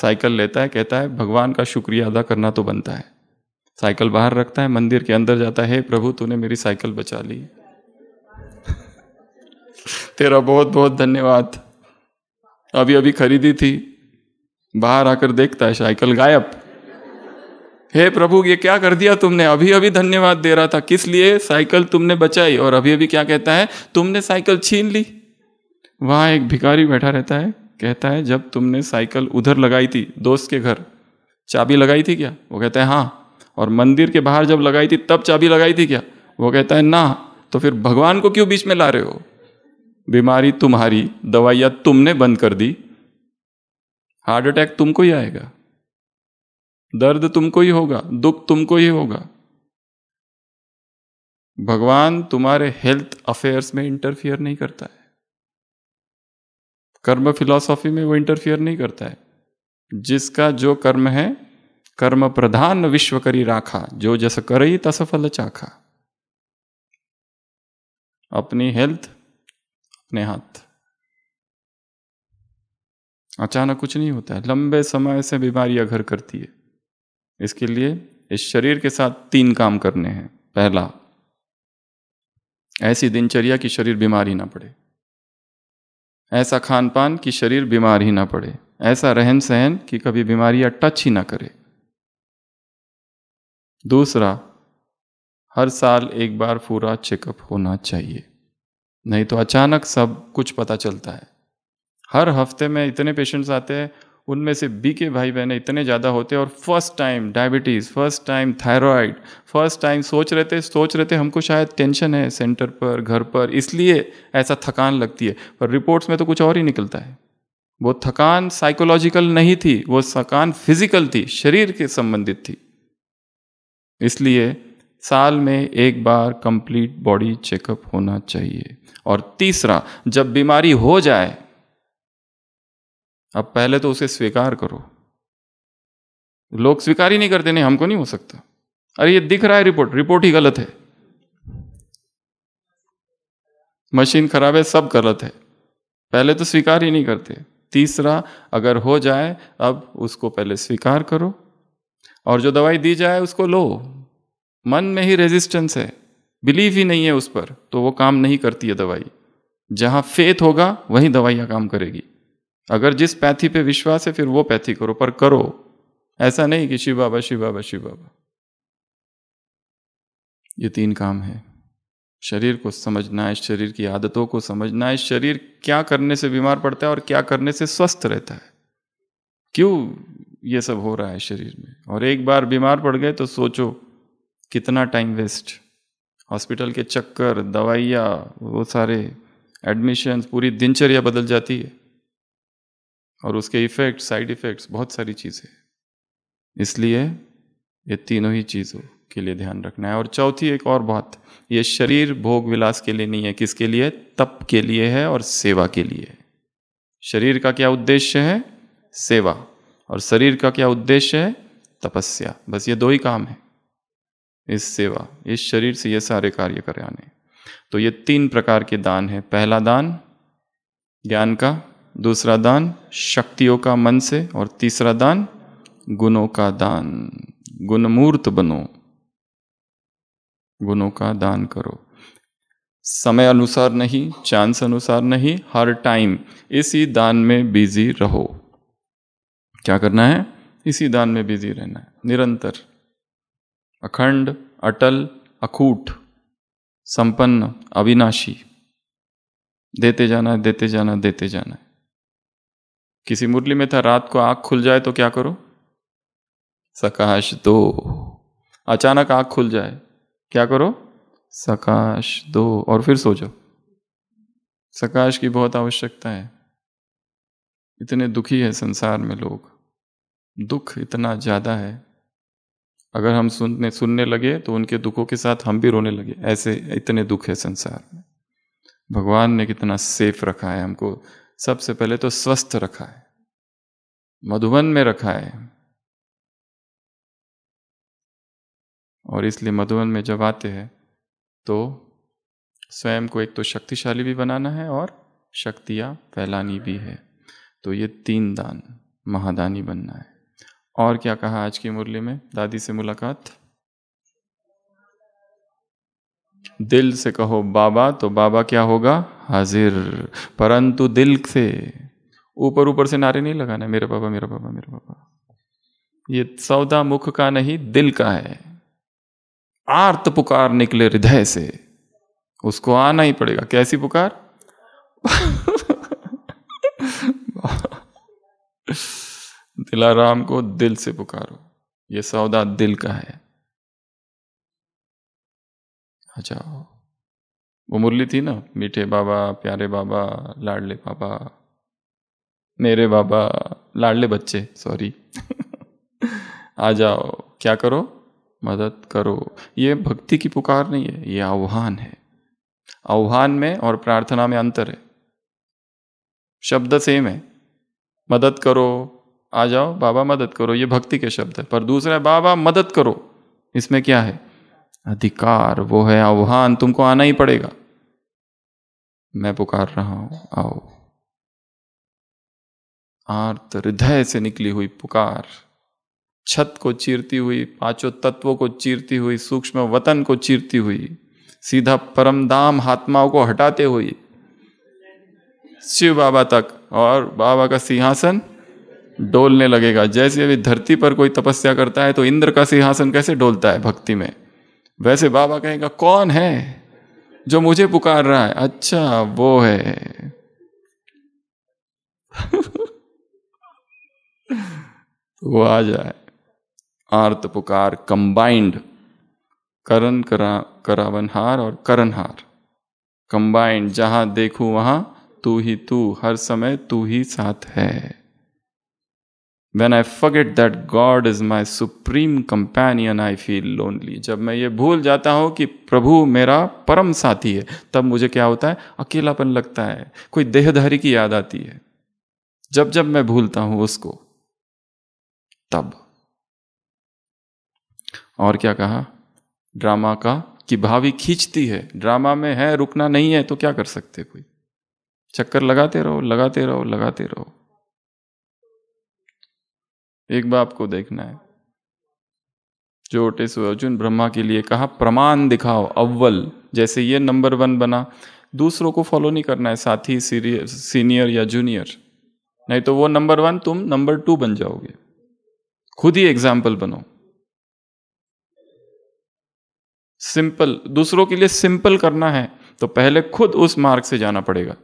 साइकिल लेता है कहता है भगवान का शुक्रिया अदा करना तो बनता है साइकिल बाहर रखता है मंदिर के अंदर जाता है प्रभु तूने मेरी साइकिल बचा ली तेरा बहुत बहुत धन्यवाद अभी अभी खरीदी थी बाहर आकर देखता है साइकिल गायब हे प्रभु ये क्या कर दिया तुमने अभी अभी धन्यवाद दे रहा था किस लिए साइकिल तुमने बचाई और अभी अभी क्या कहता है तुमने साइकिल छीन ली वहां एक भिखारी बैठा रहता है कहता है जब तुमने साइकिल उधर लगाई थी दोस्त के घर चाबी लगाई थी क्या वो कहता है हाँ और मंदिर के बाहर जब लगाई थी तब चाबी लगाई थी क्या वो कहता है ना तो फिर भगवान को क्यों बीच में ला रहे हो बीमारी तुम्हारी दवाइयाँ तुमने बंद कर दी हार्ट अटैक तुमको ही आएगा दर्द तुमको ही होगा दुख तुमको ही होगा भगवान तुम्हारे हेल्थ अफेयर्स में इंटरफियर नहीं करता है कर्म फिलॉसॉफी में वो इंटरफियर नहीं करता है जिसका जो कर्म है कर्म प्रधान विश्व करी राखा जो जस कर ही तसफल चाखा अपनी हेल्थ अपने हाथ अचानक कुछ नहीं होता है लंबे समय से बीमारियां घर करती है इसके लिए इस शरीर के साथ तीन काम करने हैं पहला ऐसी दिनचर्या की शरीर बीमारी ना पड़े ऐसा खान पान कि शरीर बीमार ही ना पड़े ऐसा रहन सहन कि कभी बीमारियां टच ही ना करे दूसरा हर साल एक बार पूरा चेकअप होना चाहिए नहीं तो अचानक सब कुछ पता चलता है हर हफ्ते में इतने पेशेंट्स आते हैं उनमें से बी के भाई बहन इतने ज़्यादा होते हैं और first time diabetes first time thyroid first time सोच रहे थे सोच रहे थे हमको शायद टेंशन है सेंटर पर घर पर इसलिए ऐसा थकान लगती है पर रिपोर्ट्स में तो कुछ और ही निकलता है वो थकान साइकोलॉजिकल नहीं थी वो थकान फिजिकल थी शरीर के संबंधित थी इसलिए साल में एक बार कंप्लीट बॉडी चेकअप होना चाहिए और तीसरा जब बीमारी हो जाए अब पहले तो उसे स्वीकार करो लोग स्वीकार ही नहीं करते नहीं हमको नहीं हो सकता अरे ये दिख रहा है रिपोर्ट रिपोर्ट ही गलत है मशीन खराब है सब गलत है पहले तो स्वीकार ही नहीं करते तीसरा अगर हो जाए अब उसको पहले स्वीकार करो और जो दवाई दी जाए उसको लो मन में ही रेजिस्टेंस है बिलीव ही नहीं है उस पर तो वो काम नहीं करती है दवाई जहां फेथ होगा वहीं दवाइयाँ काम करेगी अगर जिस पैथी पे विश्वास है फिर वो पैथी करो पर करो ऐसा नहीं कि शिव बाबा शिव बाबा शिव बाबा ये तीन काम है शरीर को समझना है शरीर की आदतों को समझना है शरीर क्या करने से बीमार पड़ता है और क्या करने से स्वस्थ रहता है क्यों ये सब हो रहा है शरीर में और एक बार बीमार पड़ गए तो सोचो कितना टाइम वेस्ट हॉस्पिटल के चक्कर दवाइयाँ वो सारे एडमिशन पूरी दिनचर्या बदल जाती है और उसके इफ़ेक्ट साइड इफ़ेक्ट्स बहुत सारी चीज़ें इसलिए ये तीनों ही चीज़ों के लिए ध्यान रखना है और चौथी एक और बात ये शरीर भोग विलास के लिए नहीं है किसके लिए तप के लिए है और सेवा के लिए है शरीर का क्या उद्देश्य है सेवा और शरीर का क्या उद्देश्य है तपस्या बस ये दो ही काम है इस सेवा इस शरीर से ये सारे कार्य कराने तो ये तीन प्रकार के दान है पहला दान ज्ञान का दूसरा दान शक्तियों का मन से और तीसरा दान गुणों का दान गुणमूर्त बनो गुणों का दान करो समय अनुसार नहीं चांस अनुसार नहीं हर टाइम इसी दान में बिजी रहो क्या करना है इसी दान में बिजी रहना है निरंतर अखंड अटल अखूट संपन्न अविनाशी देते जाना है देते जाना देते जाना है किसी मुरली में था रात को आंख खुल जाए तो क्या करो सकाश दो अचानक आंख खुल जाए क्या करो सकाश दो और फिर सो जाओ सकाश की बहुत आवश्यकता है इतने दुखी है संसार में लोग दुख इतना ज़्यादा है अगर हम सुनने सुनने लगे तो उनके दुखों के साथ हम भी रोने लगे ऐसे इतने दुख है संसार में भगवान ने कितना सेफ रखा है हमको सबसे पहले तो स्वस्थ रखा है मधुबन में रखा है और इसलिए मधुबन में जब आते हैं तो स्वयं को एक तो शक्तिशाली भी बनाना है और शक्तियाँ फैलानी भी है तो ये तीन दान महादानी बनना है और क्या कहा आज की मुरली में दादी से मुलाकात दिल से कहो बाबा तो बाबा क्या होगा हाजिर परंतु दिल से ऊपर ऊपर से नारे नहीं लगाना मेरे पापा मेरा पापा मेरा पापा ये सौदा मुख का नहीं दिल का है आर्त पुकार निकले हृदय से उसको आना ही पड़ेगा कैसी पुकार दिलाराम को दिल से पुकारो ये सौदा दिल का है अच्छा जाओ वो मुरली थी ना मीठे बाबा प्यारे बाबा लाडले बाबा मेरे बाबा लाडले बच्चे सॉरी आ जाओ क्या करो मदद करो ये भक्ति की पुकार नहीं है ये आह्वान है आह्वान में और प्रार्थना में अंतर है शब्द सेम है मदद करो आ जाओ बाबा मदद करो ये भक्ति के शब्द है पर दूसरा है बाबा मदद करो इसमें क्या है अधिकार वो है आह्वान तुमको आना ही पड़ेगा मैं पुकार रहा हूं आओ आर्त हृदय से निकली हुई पुकार छत को चीरती हुई पांचों तत्वों को चीरती हुई सूक्ष्म वतन को चीरती हुई सीधा परम दाम आत्माओं को हटाते हुए शिव बाबा तक और बाबा का सिंहासन डोलने लगेगा जैसे अभी धरती पर कोई तपस्या करता है तो इंद्र का सिंहासन कैसे डोलता है भक्ति में वैसे बाबा कहेगा कौन है जो मुझे पुकार रहा है अच्छा वो है तो वो आ जाए आर्त पुकार कंबाइंड करण करा करावनहार और करणहार कंबाइंड जहां देखू वहां तू ही तू हर समय तू ही साथ है When I forget that God is my supreme companion, I feel lonely. जब मैं ये भूल जाता हूँ कि प्रभु मेरा परम साथी है तब मुझे क्या होता है अकेलापन लगता है कोई देहधारी की याद आती है जब जब मैं भूलता हूँ उसको तब और क्या कहा ड्रामा का कि भावी खींचती है ड्रामा में है रुकना नहीं है तो क्या कर सकते कोई चक्कर लगाते रहो लगाते रहो लगाते रहो एक बाप को देखना है जो सो अर्जुन ब्रह्मा के लिए कहा प्रमाण दिखाओ अव्वल जैसे ये नंबर वन बना दूसरों को फॉलो नहीं करना है साथी सीनियर या जूनियर नहीं तो वो नंबर वन तुम नंबर टू बन जाओगे खुद ही एग्जाम्पल बनो सिंपल दूसरों के लिए सिंपल करना है तो पहले खुद उस मार्ग से जाना पड़ेगा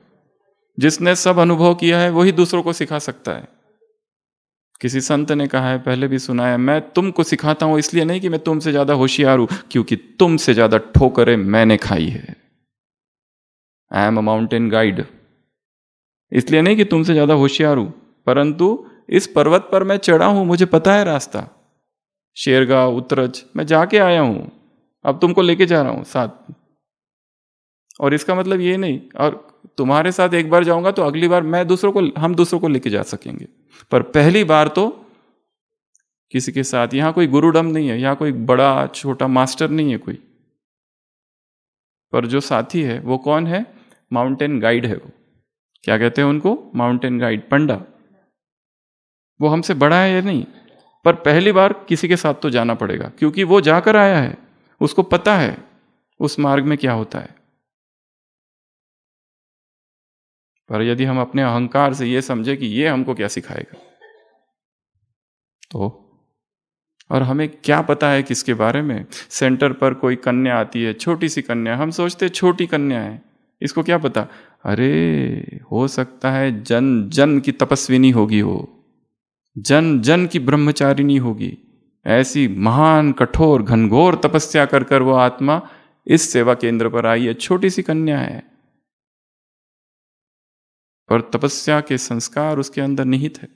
जिसने सब अनुभव किया है वही दूसरों को सिखा सकता है किसी संत ने कहा है पहले भी सुना है मैं तुमको सिखाता हूं इसलिए नहीं कि मैं तुमसे ज्यादा होशियार हूं क्योंकि तुमसे ज्यादा ठोकरें मैंने खाई है I am a mountain guide इसलिए नहीं कि तुमसे ज्यादा होशियार हूं परंतु इस पर्वत पर मैं चढ़ा हूं मुझे पता है रास्ता शेरगा उतरज मैं जाके आया हूं अब तुमको लेके जा रहा हूं साथ और इसका मतलब ये नहीं और तुम्हारे साथ एक बार जाऊंगा तो अगली बार मैं दूसरों को हम दूसरों को लेके जा सकेंगे पर पहली बार तो किसी के साथ यहां कोई गुरुडम नहीं है यहां कोई बड़ा छोटा मास्टर नहीं है कोई पर जो साथी है वो कौन है माउंटेन गाइड है वो क्या कहते हैं उनको माउंटेन गाइड पंडा वो हमसे बड़ा है या नहीं पर पहली बार किसी के साथ तो जाना पड़ेगा क्योंकि वो जाकर आया है उसको पता है उस मार्ग में क्या होता है पर यदि हम अपने अहंकार से ये समझे कि ये हमको क्या सिखाएगा तो और हमें क्या पता है किसके बारे में सेंटर पर कोई कन्या आती है छोटी सी कन्या हम सोचते छोटी कन्या है इसको क्या पता अरे हो सकता है जन जन की तपस्विनी होगी हो। जन जन की ब्रह्मचारिणी होगी ऐसी महान कठोर घनघोर तपस्या कर कर वो आत्मा इस सेवा केंद्र पर आई है छोटी सी कन्या है और तपस्या के संस्कार उसके अंदर निहित है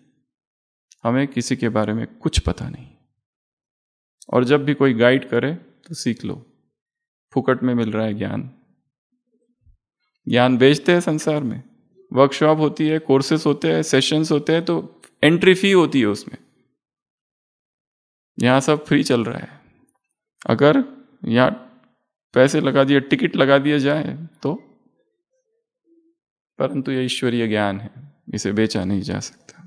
हमें किसी के बारे में कुछ पता नहीं और जब भी कोई गाइड करे तो सीख लो फुकट में मिल रहा है ज्ञान ज्ञान बेचते हैं संसार में वर्कशॉप होती है कोर्सेस होते हैं सेशंस होते हैं तो एंट्री फी होती है उसमें यहाँ सब फ्री चल रहा है अगर यहाँ पैसे लगा दिए टिकट लगा दिया जाए तो परंतु यह ईश्वरीय ज्ञान है इसे बेचा नहीं जा सकता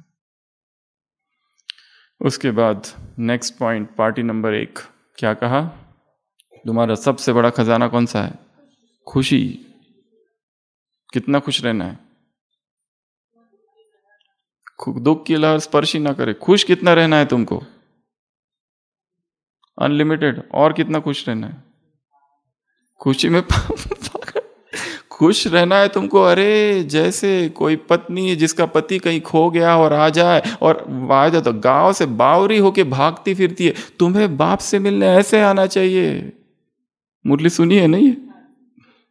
उसके बाद नेक्स्ट पॉइंट पार्टी नंबर एक क्या कहा तुम्हारा सबसे बड़ा खजाना कौन सा है खुशी कितना खुश रहना है दुख की लहर स्पर्श ही ना करे खुश कितना रहना है तुमको अनलिमिटेड और कितना खुश रहना है खुशी में खुश रहना है तुमको अरे जैसे कोई पत्नी जिसका पति कहीं खो गया और आ जाए और आ जाए तो गांव से बावरी होके भागती फिरती है तुम्हें बाप से मिलने ऐसे आना चाहिए मुरली सुनी है नहीं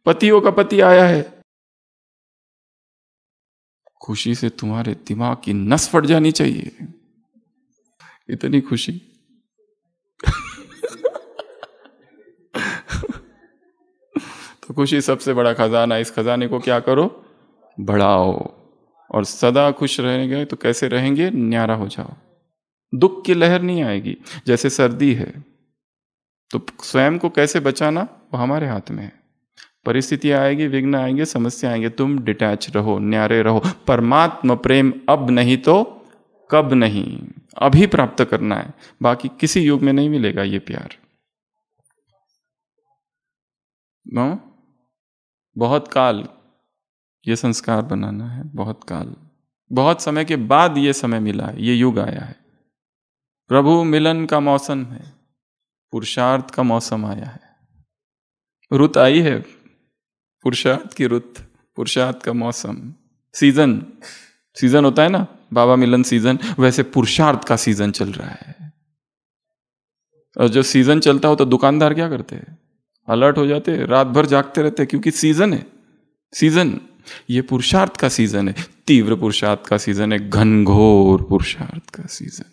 पतियों का पति आया है खुशी से तुम्हारे दिमाग की नस फट जानी चाहिए इतनी खुशी तो खुशी सबसे बड़ा खजाना इस खजाने को क्या करो बढ़ाओ और सदा खुश रहेंगे तो कैसे रहेंगे न्यारा हो जाओ दुख की लहर नहीं आएगी जैसे सर्दी है तो स्वयं को कैसे बचाना वो हमारे हाथ में है परिस्थितियां आएगी विघ्न आएंगे समस्या आएंगे तुम डिटैच रहो न्यारे रहो परमात्म प्रेम अब नहीं तो कब नहीं अभी प्राप्त करना है बाकी किसी युग में नहीं मिलेगा ये प्यार बहुत काल ये संस्कार बनाना है बहुत काल बहुत समय के बाद ये समय मिला है ये युग आया है प्रभु मिलन का मौसम है पुरुषार्थ का मौसम आया है रुत आई है पुरुषार्थ की रुत पुरुषार्थ का मौसम सीजन सीजन होता है ना बाबा मिलन सीजन वैसे पुरुषार्थ का सीजन चल रहा है और जो सीजन चलता हो तो दुकानदार क्या करते हैं अलर्ट हो जाते रात भर जागते रहते क्योंकि सीजन है सीजन ये पुरुषार्थ का सीजन है तीव्र पुरुषार्थ का सीजन है घनघोर पुरुषार्थ का सीजन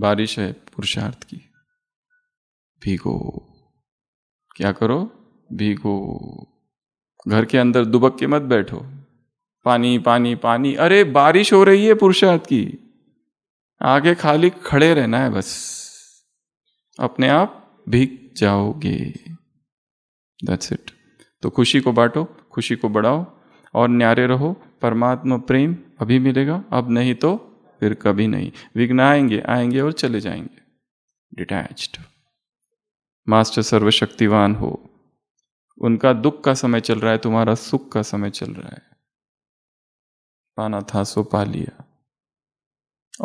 बारिश है पुरुषार्थ की भीगो क्या करो भीगो घर के अंदर दुबक के मत बैठो पानी पानी पानी अरे बारिश हो रही है पुरुषार्थ की आगे खाली खड़े रहना है बस अपने आप भीग जाओगे दैट्स इट तो खुशी को बांटो खुशी को बढ़ाओ और न्यारे रहो परमात्मा प्रेम अभी मिलेगा अब नहीं तो फिर कभी नहीं विघ्न आएंगे आएंगे और चले जाएंगे डिटैच मास्टर सर्वशक्तिवान हो उनका दुख का समय चल रहा है तुम्हारा सुख का समय चल रहा है पाना था सो पा लिया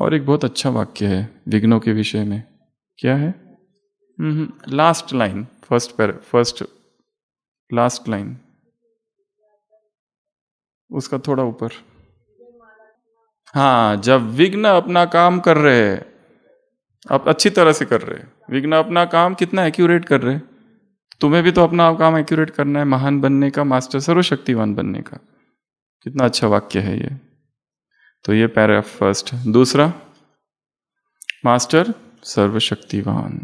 और एक बहुत अच्छा वाक्य है विघ्नों के विषय में क्या है Mm-hmm. Last line, first first last line उसका थोड़ा ऊपर हाँ जब विघ्न अपना काम कर रहे हैं आप अच्छी तरह से कर रहे हैं विघ्न अपना काम कितना एक्यूरेट कर रहे हैं तुम्हें भी तो अपना काम एक्यूरेट करना है महान बनने का मास्टर सर्वशक्तिवान बनने का कितना अच्छा वाक्य है ये तो ये पैराग्राफ फर्स्ट दूसरा मास्टर सर्वशक्तिवान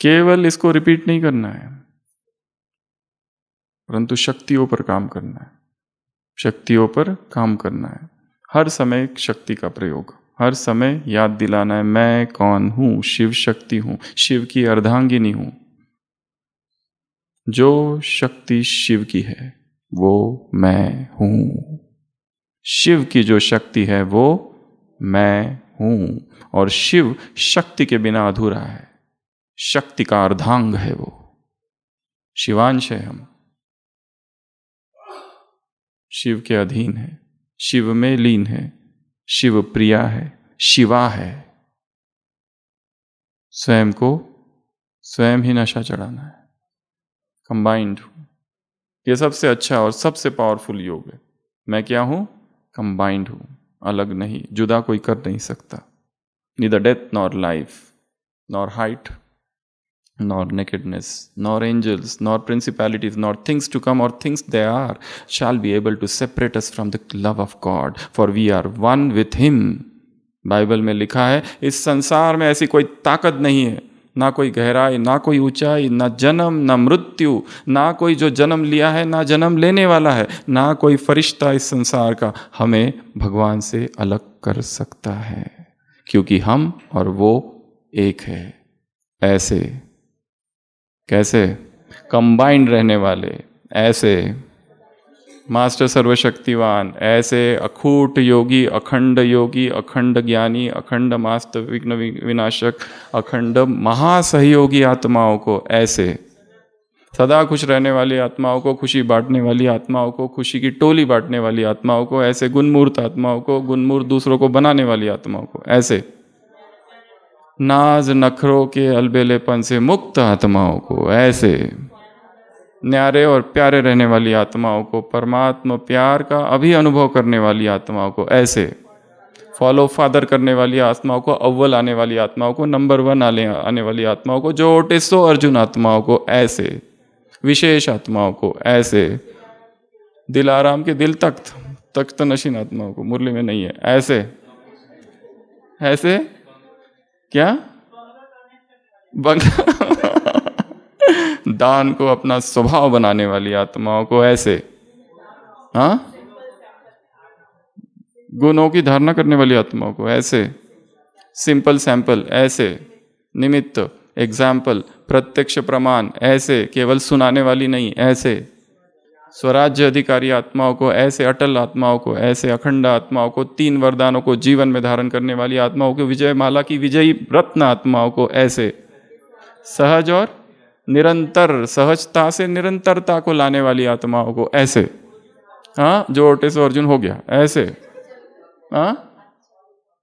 केवल इसको रिपीट नहीं करना है परंतु शक्तियों पर काम करना है शक्तियों पर काम करना है हर समय शक्ति का प्रयोग हर समय याद दिलाना है मैं कौन हूं शिव शक्ति हूं शिव की अर्धांगिनी हूं जो शक्ति शिव की है वो मैं हूं शिव की जो शक्ति है वो मैं हूं और शिव शक्ति के बिना अधूरा है शक्ति का अर्धांग है वो शिवांश है हम शिव के अधीन है शिव में लीन है शिव प्रिया है शिवा है स्वयं को स्वयं ही नशा चढ़ाना है कंबाइंड ये सबसे अच्छा और सबसे पावरफुल योग है मैं क्या हूं कंबाइंड हूं अलग नहीं जुदा कोई कर नहीं सकता neither death nor life nor height nor nakedness, nor angels, nor principalities, nor things to come, or things they are, shall be able to separate us from the love of God, for we are one with Him. Bible में लिखा है इस संसार में ऐसी कोई ताकत नहीं है ना कोई गहराई ना कोई ऊंचाई ना जन्म ना मृत्यु ना कोई जो जन्म लिया है ना जन्म लेने वाला है ना कोई फरिश्ता इस संसार का हमें भगवान से अलग कर सकता है क्योंकि हम और वो एक है ऐसे कैसे कंबाइंड रहने वाले ऐसे मास्टर सर्वशक्तिवान ऐसे अखूट योगी अखंड योगी अखंड ज्ञानी अखंड मास्त विघ्न विनाशक अखंड महासहयोगी आत्माओं को ऐसे सदा खुश रहने वाली आत्माओं को खुशी बांटने वाली आत्माओं को खुशी की टोली बांटने वाली आत्माओं को ऐसे गुणमूर्त आत्माओं को गुणमूर्त दूसरों को बनाने वाली आत्माओं को ऐसे नाज नखरों के अलबेलेपन से मुक्त आत्माओं को ऐसे न्यारे और प्यारे रहने वाली आत्माओं को परमात्मा प्यार का अभी अनुभव करने वाली आत्माओं को ऐसे फॉलो फादर करने वाली आत्माओं को अव्वल आने वाली आत्माओं को नंबर वन आने आने वाली आत्माओं को जो टेस्टो अर्जुन आत्माओं को ऐसे विशेष आत्माओं को ऐसे दिल आराम के दिल तख्त तख्त नशीन आत्माओं को मुरली में नहीं है ऐसे ऐसे क्या दान को अपना स्वभाव बनाने वाली आत्माओं को ऐसे हाँ गुणों की धारणा करने वाली आत्माओं को ऐसे सिंपल सैंपल ऐसे निमित्त एग्जाम्पल प्रत्यक्ष प्रमाण ऐसे केवल सुनाने वाली नहीं ऐसे स्वराज्य अधिकारी आत्माओं को ऐसे अटल आत्माओं को ऐसे अखंड आत्माओं को तीन वरदानों को जीवन में धारण करने वाली आत्माओं को विजय माला की विजयी रत्न आत्माओं को ऐसे सहज और निरंतर सहजता से निरंतरता को लाने वाली आत्माओं को ऐसे हाँ जो ओटे से अर्जुन हो गया ऐसे हाँ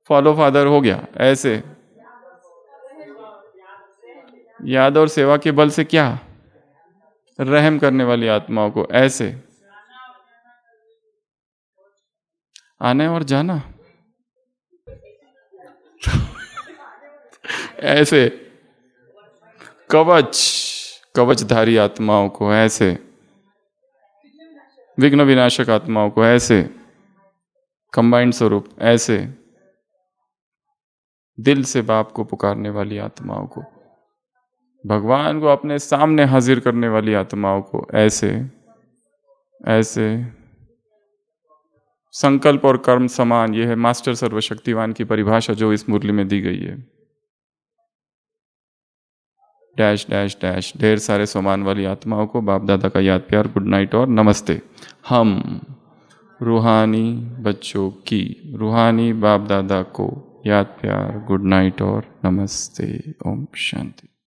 फॉलो फादर हो गया ऐसे याद और सेवा के बल से क्या रहम करने वाली आत्माओं को ऐसे आने और जाना ऐसे कवच कवचधारी आत्माओं को ऐसे विघ्न विनाशक आत्माओं को ऐसे कंबाइंड स्वरूप ऐसे दिल से बाप को पुकारने वाली आत्माओं को भगवान को अपने सामने हाजिर करने वाली आत्माओं को ऐसे ऐसे संकल्प और कर्म समान यह है मास्टर सर्वशक्तिवान की परिभाषा जो इस मुरली में दी गई है डैश डैश डैश ढेर सारे समान वाली आत्माओं को बाप दादा का याद प्यार गुड नाइट और नमस्ते हम रूहानी बच्चों की रूहानी बाप दादा को याद प्यार गुड नाइट और नमस्ते ओम शांति